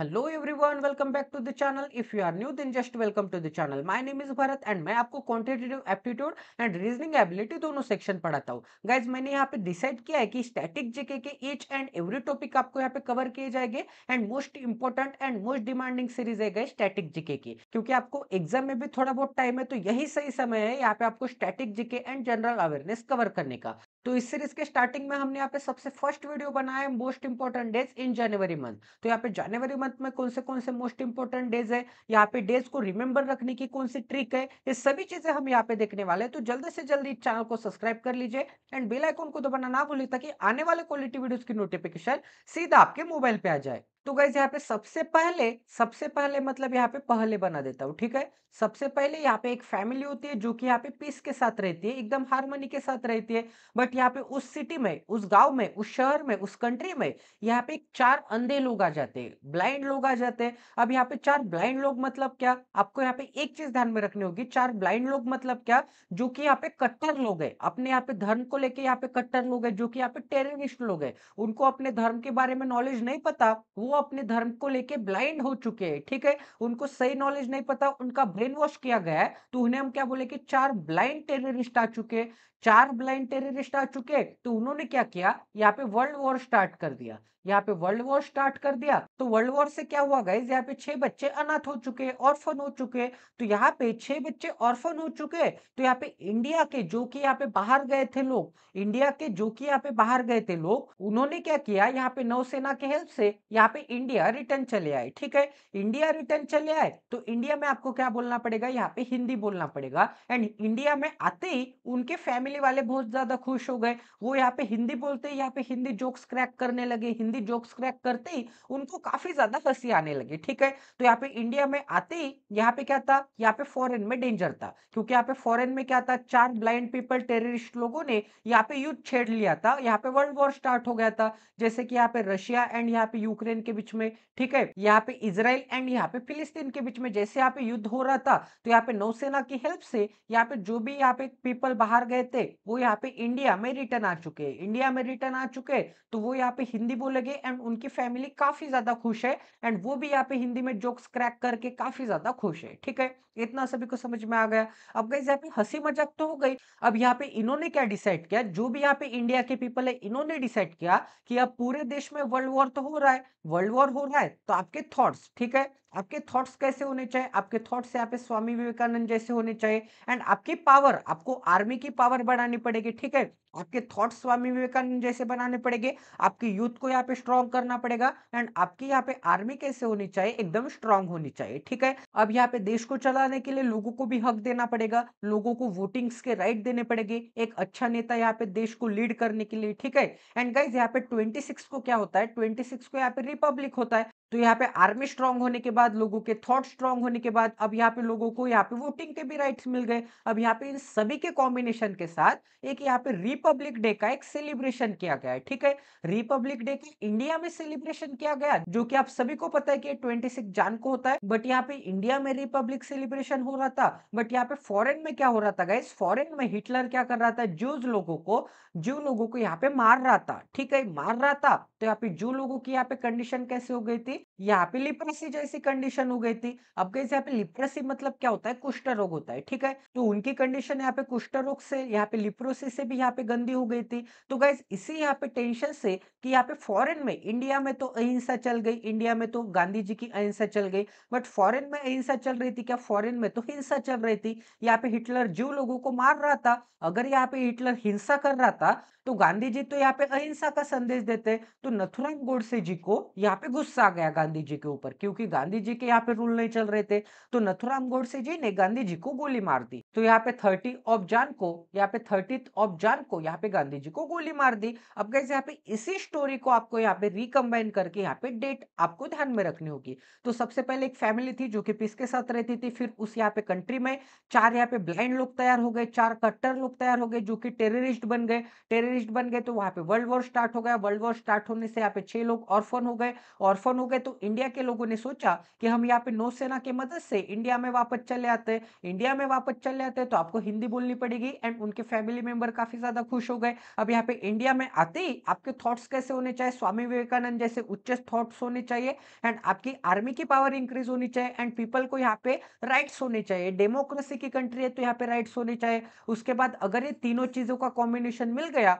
hello everyone welcome back to the channel if you are new then just welcome to the channel my name is Bharat and मैं आपको quantitative aptitude and reasoning ability दोनों section पढ़ाता हूँ guys मैंने यहाँ पे decide किया है कि स्टैटिक जेके के ईच एंड एवरी टॉपिक आपको यहाँ पे कवर किए जाएंगे and most important and most demanding series है गई स्टैटिक जीके की क्योंकि आपको एग्जाम में भी थोड़ा बहुत टाइम है तो यही सही समय है यहाँ पे आपको static GK and general awareness cover करने का तो इस सीरीज के स्टार्टिंग में हमने यहाँ पे सबसे फर्स्ट वीडियो बनाया है most important days in January month तो यहाँ पे जनवरी मंथ में कौन से कौन से मोस्ट इंपॉर्टेंट डेज है यहाँ पे डेज को रिमेंबर रखने की कौन सी ट्रिक है ये सभी चीजें हम यहाँ पे देखने वाले हैं तो जल्दी से जल्दी चैनल को सब्सक्राइब कर लीजिए एंड बेलाइकॉन को दबाना ना भूलिए ताकि आने वाले क्वालिटी वीडियो की नोटिफिकेशन सीधा आपके मोबाइल पे आ जाए तो गैस यहाँ पे सबसे पहले सबसे पहले मतलब यहाँ पे पहले बना देता हूँ ठीक है सबसे पहले यहाँ पे एक फैमिली होती है जो कि यहाँ पे पीस के साथ रहती है एकदम हारमोनी के साथ रहती है बट यहाँ पे उस सिटी में उस गांव में उस शहर में उस कंट्री में यहाँ पे चार अंधे लोग आ जाते हैं ब्लाइंड लोग आ जाते हैं अब यहाँ पे चार ब्लाइंड लोग मतलब क्या आपको यहाँ पे एक चीज ध्यान में रखनी होगी चार ब्लाइंड लोग मतलब क्या जो की यहाँ पे कट्टर लोग है अपने यहाँ पे धर्म को लेकर यहाँ पे कट्टर लोग है जो कि यहाँ पे टेररिस्ट लोग है उनको अपने धर्म के बारे में नॉलेज नहीं पता वो वो अपने धर्म को लेके ब्लाइंड हो चुके हैं ठीक है उनको सही नॉलेज नहीं पता उनका ब्रेन वॉश किया गया है तो उन्हें हम क्या बोले कि चार ब्लाइंड टेररिस्ट आ चुके हैं चार ब्लाइंड टेररिस्ट आ चुके तो उन्होंने क्या किया यहाँ पे वर्ल्ड वॉर स्टार्ट कर दिया यहाँ पे वर्ल्ड वॉर स्टार्ट कर दिया तो वर्ल्ड वॉर से क्या हुआ गाइज यहाँ पे छह बच्चे अनाथ हो चुके ऑर्फन हो चुके तो यहाँ पे छह बच्चे ऑर्फन हो चुके तो यहाँ पे इंडिया के जो कि यहाँ पे बाहर गए थे लोग इंडिया के जो कि यहाँ पे बाहर गए थे लोग उन्होंने क्या किया यहाँ पे नौसेना के हेल्प से यहाँ पे इंडिया रिटर्न चले आए ठीक है इंडिया रिटर्न चले आए तो इंडिया में आपको क्या बोलना पड़ेगा यहाँ पे हिंदी बोलना पड़ेगा एंड इंडिया में आते ही उनके फैमिली फैमिली वाले बहुत ज्यादा खुश हो गए वो यहाँ पे हिंदी बोलते ही यहाँ पे हिंदी जोक्स क्रैक करने लगे हिंदी जोक्स क्रैक करते ही उनको काफी ज्यादा हंसी आने लगी ठीक है तो यहाँ पे इंडिया में आते ही यहाँ पे क्या था यहाँ पे फॉरेन में डेंजर था क्योंकि यहाँ पे फॉरेन में क्या था चार ब्लाइंड पीपल टेररिस्ट लोगों ने यहाँ पे युद्ध छेड़ लिया था यहाँ पे वर्ल्ड वॉर स्टार्ट हो गया था जैसे कि यहाँ पे रशिया एंड यहाँ पे यूक्रेन के बीच में ठीक है यहाँ पे इसराइल एंड यहाँ पे फिलिस्तीन के बीच में जैसे यहाँ पे युद्ध हो रहा था तो यहाँ पे नौसेना की हेल्प से यहाँ पे जो भी यहाँ पे पीपल बाहर गए थे थे वो यहाँ पे इंडिया में रिटर्न आ चुके हैं इंडिया में रिटर्न आ चुके हैं तो वो यहाँ पे हिंदी बोलेंगे एंड उनकी फैमिली काफी ज्यादा खुश है एंड वो भी यहाँ पे हिंदी में जोक्स क्रैक करके काफी ज्यादा खुश है ठीक है इतना सभी को समझ में आ गया अब गई यहाँ पे हंसी मजाक तो हो गई अब यहाँ पे इन्होंने क्या डिसाइड किया जो भी यहाँ पे इंडिया के पीपल है इन्होंने डिसाइड किया कि अब पूरे देश में वर्ल्ड वॉर तो हो रहा है वर्ल्ड वॉर हो रहा है तो आपके थॉट्स ठीक है आपके थॉट्स कैसे होने चाहिए आपके थॉट्स यहाँ पे स्वामी विवेकानंद जैसे होने चाहिए एंड आपकी पावर आपको आर्मी की पावर बढ़ानी पड़ेगी ठीक है आपके थॉट स्वामी विवेकानंद जैसे बनाने पड़ेंगे आपके यूथ को यहाँ पे स्ट्रॉन्ग करना पड़ेगा एंड आपकी यहाँ पे आर्मी कैसे होनी चाहिए एकदम स्ट्रांग होनी चाहिए ठीक है अब यहाँ पे देश को चलाने के लिए लोगों को भी हक देना पड़ेगा लोगों को वोटिंग्स के राइट देने पड़ेंगे एक अच्छा नेता यहाँ पे देश को लीड करने के लिए ठीक है एंड गाइज यहाँ पे ट्वेंटी को क्या होता है ट्वेंटी को यहाँ पे रिपब्लिक होता है तो यहाँ पे आर्मी स्ट्रांग होने के बाद लोगों के थॉट स्ट्रांग होने के बाद अब यहाँ पे लोगों को यहाँ पे वोटिंग के भी राइट्स मिल गए अब यहाँ पे इन सभी के कॉम्बिनेशन के साथ एक यहाँ पे रिप रिपब्लिक डे का एक सेलिब्रेशन किया गया है ठीक है रिपब्लिक डे की इंडिया में सेलिब्रेशन किया गया जो कि आप सभी को पता है कि ट्वेंटी सिक्स जान को होता है बट यहाँ पे इंडिया में रिपब्लिक सेलिब्रेशन हो रहा था बट यहाँ पे फॉरेन में क्या हो रहा था गाइस फॉरेन में हिटलर क्या कर रहा था जूज लोगों को जू लोगों को यहाँ पे मार रहा था ठीक है मार रहा था तो यहाँ पे जू लोगों की यहाँ पे कंडीशन कैसे हो गई थी यहाँ पे लिप्रेसी जैसी कंडीशन हो गई थी अब कैसे यहाँ पे लिप्रेसी मतलब क्या होता है कुष्ठ रोग होता है ठीक है तो उनकी कंडीशन यहाँ पे कुष्ठ रोग से यहाँ पे लिप्रोसी से भी यहाँ पे गंदी हो गई थी तो गैस इसी यहाँ पे टेंशन से कि यहाँ पे फॉरेन में इंडिया में तो अहिंसा चल गई इंडिया में तो गांधी जी की अहिंसा चल गई बट फॉरन में अहिंसा चल रही थी क्या फॉरेन में तो हिंसा चल रही थी यहाँ पे हिटलर जो लोगों को मार रहा था अगर यहाँ पे हिटलर हिंसा कर रहा था तो गांधी जी तो यहाँ पे अहिंसा का संदेश देते हैं तो नथुराम गोडसे जी को यहाँ पे गुस्सा आ गया गांधी जी के ऊपर क्योंकि गांधी जी के यहाँ पे रूल नहीं चल रहे थे तो नथुराम गोडसे जी ने गांधी जी को गोली मार दी तो यहाँ पे थर्टी ऑफ जान को यहाँ पे थर्टी ऑफ जान को यहाँ पे गांधी जी को गोली मार दी अब कैसे यहाँ पे इसी स्टोरी को आपको यहाँ पे रिकम्बाइन करके यहाँ पे डेट आपको ध्यान में रखनी होगी तो सबसे पहले एक फैमिली थी जो कि पीस के साथ रहती थी फिर उस यहाँ पे कंट्री में चार यहाँ पे ब्लाइंड लोग तैयार हो गए चार कट्टर लोग तैयार हो गए जो कि टेररिस्ट बन गए टेररिस्ट टेररिस्ट बन गए तो वहां पे वर्ल्ड वॉर स्टार्ट हो गया वर्ल्ड वॉर स्टार्ट होने से यहाँ पे छह लोग ऑर्फन हो गए ऑर्फन हो गए तो इंडिया के लोगों ने सोचा कि हम यहाँ पे नौसेना के मदद से इंडिया में वापस चले आते हैं इंडिया में वापस चले आते हैं तो आपको हिंदी बोलनी पड़ेगी एंड उनके फैमिली मेंबर काफी ज्यादा खुश हो गए अब यहाँ पे इंडिया में आते ही आपके थॉट्स कैसे होने चाहिए स्वामी विवेकानंद जैसे उच्च थॉट्स होने चाहिए एंड आपकी आर्मी की पावर इंक्रीज होनी चाहिए एंड पीपल को यहाँ पे राइट्स होने चाहिए डेमोक्रेसी की कंट्री है तो यहाँ पे राइट्स होने चाहिए उसके बाद अगर ये तीनों चीजों का कॉम्बिनेशन मिल गया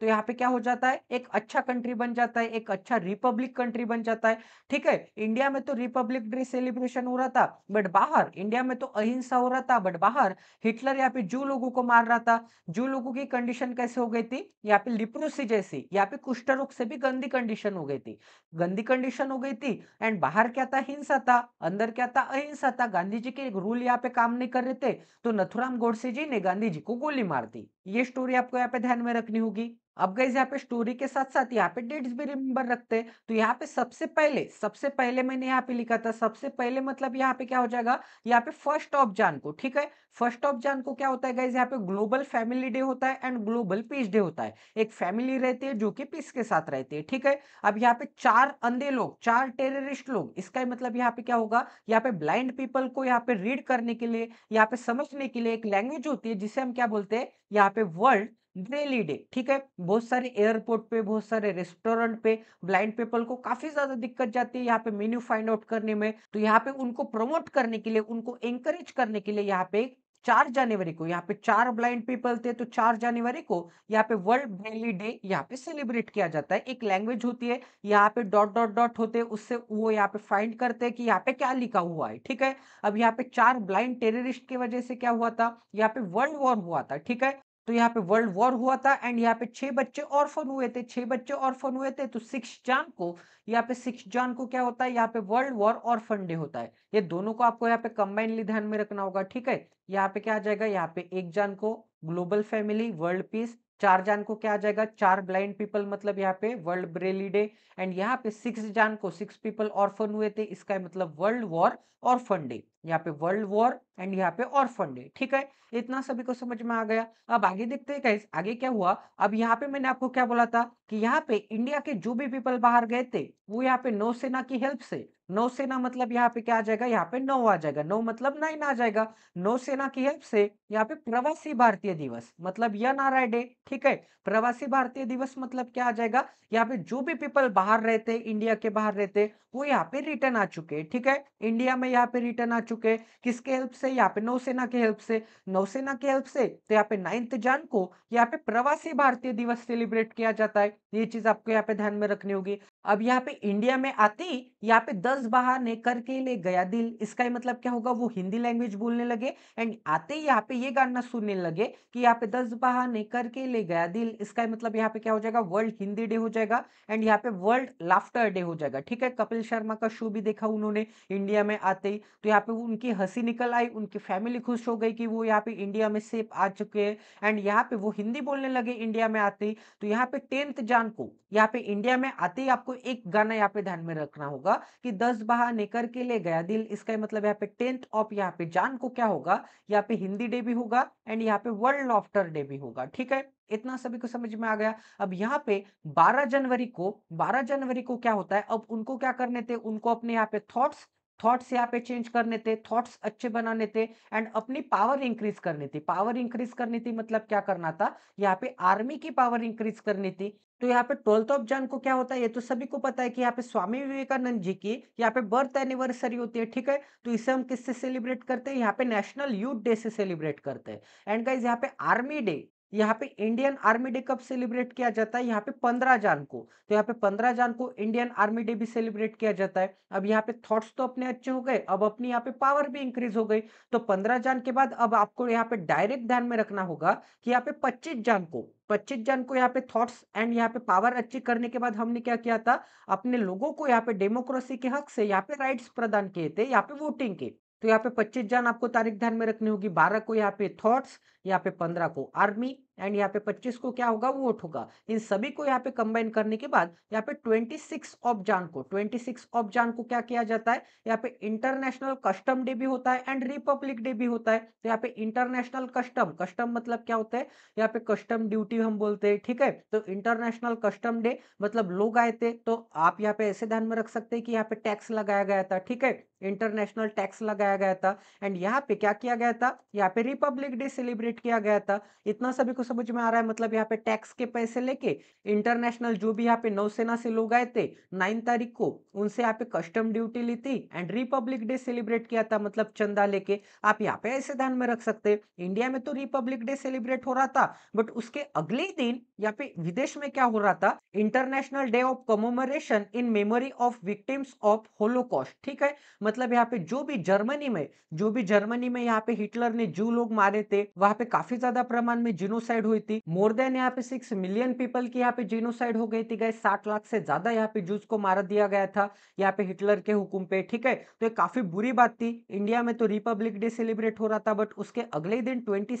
तो यहाँ पे क्या हो जाता है एक अच्छा कंट्री बन जाता है एक अच्छा रिपब्लिक कंट्री बन जाता है ठीक है इंडिया में तो रिपब्लिक डे सेलिब्रेशन हो रहा था बट बाहर इंडिया में तो अहिंसा हो रहा था बट बाहर हिटलर यहाँ पे जो लोगों को मार रहा था जो लोगों की कंडीशन कैसे हो गई थी यहाँ पे लिप्रोसी जैसी यहाँ पे कुष्ठ रोग से भी गंदी कंडीशन हो गई थी गंदी कंडीशन हो गई थी एंड बाहर क्या था हिंसा था अंदर क्या था अहिंसा था गांधी जी के रूल यहाँ पे काम नहीं कर रहे थे तो नथुराम गोडसे जी ने गांधी जी को गोली मार दी ये स्टोरी आपको यहाँ पे ध्यान में रखनी होगी अब गई यहाँ पे स्टोरी के साथ साथ यहाँ पे डेट्स भी रिमेम्बर रखते हैं तो यहाँ पे सबसे पहले सबसे पहले मैंने यहाँ पे लिखा था सबसे पहले मतलब यहाँ पे क्या हो जाएगा यहाँ पे फर्स्ट ऑफ जान को ठीक है फर्स्ट ऑफ जान को क्या होता है गाइज यहाँ पे ग्लोबल फैमिली डे होता है एंड ग्लोबल पीस डे होता है एक फैमिली रहती है जो कि पीस के साथ रहती है ठीक है अब यहाँ पे चार अंधे लोग चार टेररिस्ट लोग इसका मतलब यहाँ पे क्या होगा यहाँ पे ब्लाइंड पीपल को यहाँ पे रीड करने के लिए यहाँ पे समझने के लिए एक लैंग्वेज होती है जिसे हम क्या बोलते हैं यहाँ पे वर्ल्ड डेली डे ठीक है बहुत सारे एयरपोर्ट पे बहुत सारे रेस्टोरेंट पे ब्लाइंड पीपल को काफी ज्यादा दिक्कत जाती है यहाँ पे मेन्यू फाइंड आउट करने में तो यहाँ पे उनको प्रमोट करने के लिए उनको एंकरेज करने के लिए यहाँ पे चार जनवरी को यहाँ पे चार ब्लाइंड पीपल थे तो चार जनवरी को यहाँ पे वर्ल्ड ब्रेली डे यहाँ पे सेलिब्रेट किया जाता है एक लैंग्वेज होती है यहाँ पे डॉट डॉट डॉट होते हैं उससे वो यहाँ पे फाइंड करते हैं कि यहाँ पे क्या लिखा हुआ है ठीक है अब यहाँ पे चार ब्लाइंड टेररिस्ट की वजह से क्या हुआ था यहाँ पे वर्ल्ड वॉर हुआ था ठीक है तो यहाँ पे वर्ल्ड वॉर हुआ था एंड यहाँ पे छह बच्चे ऑर्फन हुए थे छह बच्चे ऑर्फन हुए थे तो सिक्स जान को यहाँ पे सिक्स जान को क्या होता है यहाँ पे वर्ल्ड वॉर ऑर्फन डे होता है ये दोनों को आपको यहाँ पे कंबाइनली ध्यान में रखना होगा ठीक है यहाँ पे क्या आ जाएगा यहाँ पे एक जान को ग्लोबल फैमिली वर्ल्ड पीस चार जान को क्या आ जाएगा चार ब्लाइंड पीपल मतलब यहाँ पे वर्ल्ड ब्रेली डे एंड यहाँ पे सिक्स जान को सिक्स पीपल ऑर्फन हुए थे इसका मतलब वर्ल्ड वॉर ऑर्फन डे यहाँ पे वर्ल्ड वॉर एंड यहाँ पे ऑर्फन डे ठीक है इतना सभी को समझ में आ गया अब आगे देखते हैं कैसे आगे क्या हुआ अब यहाँ पे मैंने आपको क्या बोला था कि यहाँ पे इंडिया के जो भी पीपल बाहर गए थे वो यहाँ पे नौसेना की हेल्प से नौसेना मतलब यहाँ पे क्या आ जाएगा यहाँ पे नौ आ जाएगा नौ मतलब नाइन आ जाएगा नौसेना की हेल्प से यहाँ पे प्रवासी भारतीय दिवस मतलब यन आर आई डे ठीक है प्रवासी भारतीय दिवस मतलब क्या आ जाएगा यहाँ पे जो भी पीपल बाहर रहते इंडिया के बाहर रहते वो यहाँ पे रिटर्न आ चुके ठीक है इंडिया में यहाँ पे रिटर्न आ चुके हैं किसके हेल्प से यहाँ पे नौसेना के हेल्प से नौसेना के हेल्प से तो यहाँ पे नाइन्थ जान को यहाँ पे प्रवासी भारतीय दिवस सेलिब्रेट किया जाता है ये चीज आपको यहाँ पे ध्यान में रखनी होगी अब यहाँ पे इंडिया में आती यहाँ पे दस बहा ने करके ले गया दिल इसका ही मतलब क्या होगा वो हिंदी लैंग्वेज बोलने लगे एंड आते ही यहाँ पे ये गाना सुनने लगे कि यहाँ पे दस बहा ने करके ले गया दिल इसका ही मतलब यहाँ पे क्या हो जाएगा वर्ल्ड हिंदी डे हो जाएगा एंड यहाँ पे वर्ल्ड लाफ्टर डे हो जाएगा ठीक है कपिल शर्मा का शो भी देखा उन्होंने इंडिया में आते ही तो यहाँ पे उनकी हंसी निकल आई उनकी फैमिली खुश हो गई कि वो यहाँ पे इंडिया में सेफ आ चुके हैं एंड यहाँ पे वो हिंदी बोलने लगे इंडिया में आते ही तो यहाँ पे टेंथ जान को यहाँ पे इंडिया में आते ही आपको एक गाना यहाँ पे ध्यान में रखना होगा कि दस बहा निकर के ले गया दिल इसका मतलब यहाँ पे टेंथ ऑफ यहाँ पे जान को क्या होगा यहाँ पे हिंदी डे भी होगा एंड यहाँ पे वर्ल्ड लॉफ्टर डे भी होगा ठीक है इतना सभी को समझ में आ गया अब यहाँ पे 12 जनवरी को 12 जनवरी को क्या होता है अब उनको क्या करने थे उनको अपने यहाँ पे थॉट्स थॉट्स यहाँ पे चेंज करने थे थॉट्स अच्छे बनाने थे एंड अपनी पावर इंक्रीज करनी थी पावर इंक्रीज करनी थी मतलब क्या करना था यहाँ पे आर्मी की पावर इंक्रीज करनी थी तो यहाँ पे ट्वेल्थ ऑफ जन को क्या होता है ये तो सभी को पता है कि यहाँ पे स्वामी विवेकानंद जी की यहाँ पे बर्थ एनिवर्सरी होती है ठीक है तो इसे हम किससे सेलिब्रेट करते हैं यहाँ पे नेशनल यूथ डे से सेलिब्रेट करते हैं एंड गाइज यहाँ पे आर्मी डे यहाँ पे इंडियन आर्मी डे कब सेलिब्रेट किया जाता है यहाँ पे पंद्रह जान को तो यहाँ पे पंद्रह जान को इंडियन आर्मी डे भी सेलिब्रेट किया जाता है अब यहाँ पे थॉट्स तो अपने अच्छे हो गए अब अपनी यहाँ पे पावर भी इंक्रीज हो गई तो पंद्रह जान के बाद अब आपको यहाँ पे डायरेक्ट ध्यान में रखना होगा कि यहाँ पे पच्चीस जान को पच्चीस जन को यहाँ पे थॉट्स एंड यहाँ पे पावर अचीव करने के बाद हमने क्या किया था अपने लोगों को यहाँ पे डेमोक्रेसी के हक से यहाँ पे राइट्स प्रदान किए थे यहाँ पे वोटिंग के तो यहाँ पे 25 जान आपको तारीख ध्यान में रखनी होगी 12 को यहाँ पे थॉट्स यहाँ पे 15 को आर्मी एंड यहाँ पे 25 को क्या होगा वोट होगा इन सभी को यहाँ पे कंबाइन करने के बाद यहाँ पे 26 सिक्स जान को 26 सिक्स जान को क्या किया जाता है यहाँ पे इंटरनेशनल कस्टम डे भी होता है एंड रिपब्लिक डे भी होता है तो यहाँ पे इंटरनेशनल कस्टम कस्टम मतलब क्या होता है यहाँ पे कस्टम ड्यूटी हम बोलते हैं ठीक है तो इंटरनेशनल कस्टम डे मतलब लोग आए थे तो आप यहाँ पे ऐसे ध्यान में रख सकते हैं कि यहाँ पे टैक्स लगाया गया था ठीक है इंटरनेशनल टैक्स लगाया गया था एंड यहाँ पे क्या किया गया था यहाँ पे रिपब्लिक डे सेलिब्रेट किया गया था इतना सभी को समझ में आ रहा है मतलब यहाँ पे टैक्स के पैसे लेके इंटरनेशनल जो भी यहाँ पे नौसेना से लोग आए थे नाइन तारीख को उनसे यहाँ पे कस्टम ड्यूटी ली थी एंड रिपब्लिक डे सेलिब्रेट किया था मतलब चंदा लेके आप यहाँ पे ऐसे ध्यान में रख सकते इंडिया में तो रिपब्लिक डे सेलिब्रेट हो रहा था बट उसके अगले दिन या फिर विदेश में क्या हो रहा था international day of commemoration in memory of victims of holocaust ठीक है मतलब यहाँ पे जो भी जर्मनी में जो भी जर्मनी में यहाँ पे हिटलर ने जो लोग मारे थे वहां पे काफी ज्यादा प्रमाण में जिनोसाइड हुई थी मोर देन यहाँ पे सिक्स मिलियन पीपल की यहाँ पे जिनोसाइड हो गई थी गए साठ लाख से ज्यादा यहाँ पे जूस को मारा दिया गया था यहाँ पे हिटलर के हुक्म पे ठीक है तो ये काफी बुरी बात थी इंडिया में तो रिपब्लिक डे सेलिब्रेट हो रहा था बट उसके अगले दिन ट्वेंटी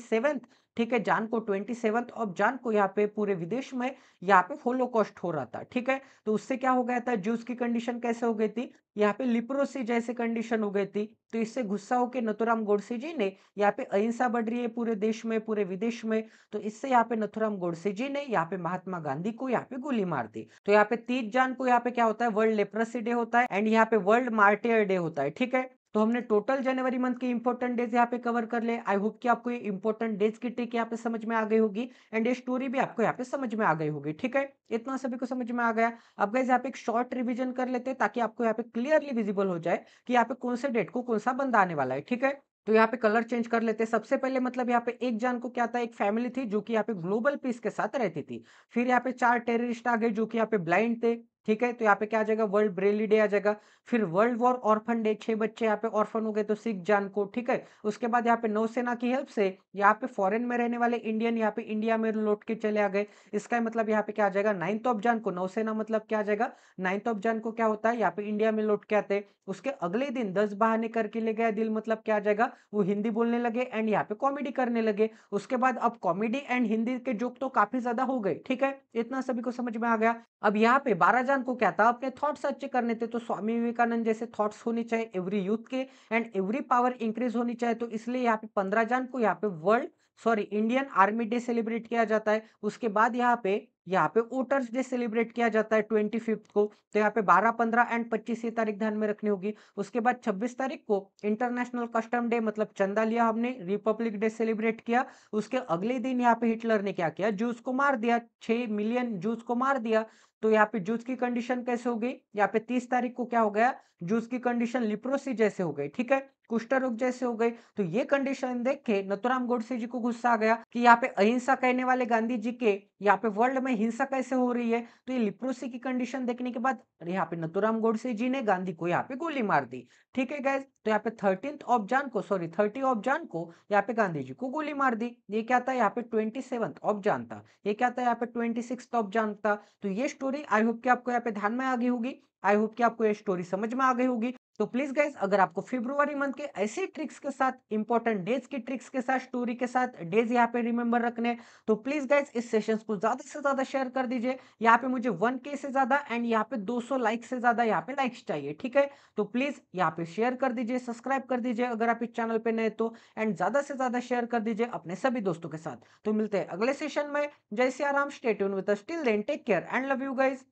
ठीक है जान को ट्वेंटी सेवंथ और जान को यहाँ पे पूरे विदेश में यहाँ पे होलोकॉस्ट हो रहा था ठीक है तो उससे क्या हो गया था जूस की कंडीशन कैसे हो गई थी यहाँ पे लिप्रोसी जैसी कंडीशन हो गई थी तो इससे गुस्सा होकर नथुराम गोडसे जी ने यहाँ पे अहिंसा बढ़ रही है पूरे देश में पूरे विदेश में तो इससे यहाँ पे नथुराम गोडसे जी ने यहाँ पे महात्मा गांधी को यहाँ पे गोली मार दी तो यहाँ पे तीस जान को यहाँ पे क्या होता है वर्ल्ड लेप्रोसी डे होता है एंड यहाँ पे वर्ल्ड मार्टियर डे होता है ठीक है तो हमने टोटल जनवरी मंथ के इंपोर्टेंट डेज यहाँ पे कवर कर ले आई होप कि आपको ये इंपोर्टेंट डेज की ट्रिक यहाँ पे समझ में आ गई होगी एंड ये स्टोरी भी आपको यहाँ पे समझ में आ गई होगी ठीक है इतना सभी को समझ में आ गया अब गाइज यहाँ पे एक शॉर्ट रिविजन कर लेते हैं ताकि आपको यहाँ पे क्लियरली विजिबल हो जाए कि यहाँ पे कौन से डेट को कौन सा बंदा आने वाला है ठीक है तो यहाँ पे कलर चेंज कर लेते हैं सबसे पहले मतलब यहाँ पे एक जान को क्या था एक फैमिली थी जो कि यहाँ पे ग्लोबल पीस के साथ रहती थी फिर यहाँ पे चार टेररिस्ट आ गए जो कि यहाँ पे ब्लाइंड थे ठीक है तो यहाँ पे क्या आ जाएगा वर्ल्ड ब्रेली डे आ जाएगा फिर वर्ल्ड वॉर ऑर्फन डे छह बच्चे यहाँ पे ऑर्फन हो गए तो सिख जान को ठीक है उसके बाद यहाँ पे नौसेना की हेल्प से यहाँ पे फॉरेन में रहने वाले इंडियन यहाँ पे इंडिया में लौट के चले आ गए इसका मतलब यहाँ पे क्या आ जाएगा नाइन्थ ऑफ जान को नौसेना मतलब क्या आ जाएगा नाइन्थ ऑफ जान को क्या होता है यहाँ पे इंडिया में लौट के आते उसके अगले दिन दस बहाने करके ले गया दिल मतलब क्या आ जाएगा वो हिंदी बोलने लगे एंड यहाँ पे कॉमेडी करने लगे उसके बाद अब कॉमेडी एंड हिंदी के जोक तो काफी ज्यादा हो गए ठीक है इतना सभी को समझ में आ गया अब यहाँ पे बारह शाहजहां को क्या था अपने थॉट्स अच्छे करने थे तो स्वामी विवेकानंद जैसे थॉट्स होने चाहिए एवरी यूथ के एंड एवरी पावर इंक्रीज होनी चाहिए तो इसलिए यहाँ पे पंद्रह जान को यहाँ पे world sorry Indian army day celebrate किया जाता है उसके बाद यहाँ पे यहाँ पे वोटर्स डे सेलिब्रेट किया जाता है ट्वेंटी फिफ्थ को तो यहाँ पे बारह पंद्रह एंड पच्चीस ये तारीख ध्यान में रखनी होगी उसके बाद छब्बीस तारीख को इंटरनेशनल कस्टम डे मतलब चंदा लिया हमने रिपब्लिक डे सेलिब्रेट किया उसके अगले दिन यहाँ पे हिटलर ने क्या किया जूस को मार दिया छह मिलियन जूस को मार दिया तो यहाँ पे जूस की कंडीशन कैसे हो गई यहाँ पे तीस तारीख को क्या हो गया जूस की कंडीशन लिप्रोसी जैसे हो गई ठीक है कुष्ठ रोग जैसे हो गई तो ये कंडीशन देख के नथुराम गोडसे जी को गुस्सा आ गया कि यहाँ पे अहिंसा कहने वाले गांधी जी के यहाँ पे वर्ल्ड में हिंसा कैसे हो रही है तो ये लिप्रोसी की कंडीशन देखने के बाद यहाँ पे नतुराम गोडसे जी ने गांधी को यहाँ पे गोली मार दी ठीक है गैस तो यहाँ पे थर्टीन ऑफ जान को सॉरी थर्टी ऑफ जान को यहाँ पे गांधी जी को गोली मार दी ये क्या था यहाँ पे ट्वेंटी सेवंथ ऑफ जान था ये क्या था यहाँ पे ट्वेंटी सिक्स ऑफ जान था तो ये स्टोरी आई होप की आपको यहाँ पे ध्यान में आ गई होगी आई होप की आपको ये स्टोरी समझ में आ गई होगी तो प्लीज गाइज अगर आपको फेब्रुवरी मंथ के ऐसे ट्रिक्स के साथ इंपॉर्टेंट डेज की ट्रिक्स के साथ स्टोरी के साथ डेज यहाँ पे रिमेंबर रखने तो प्लीज गाइज इस सेशन को ज्यादा से ज्यादा शेयर कर दीजिए यहाँ पे मुझे वन के से ज्यादा एंड यहाँ पे 200 लाइक से ज्यादा यहाँ पे लाइक्स चाहिए ठीक है तो प्लीज यहाँ पे शेयर कर दीजिए सब्सक्राइब कर दीजिए अगर आप इस चैनल पर नए तो एंड ज्यादा से ज्यादा शेयर कर दीजिए अपने सभी दोस्तों के साथ तो मिलते हैं अगले सेशन में जैसे आराम state with then take care and love you guys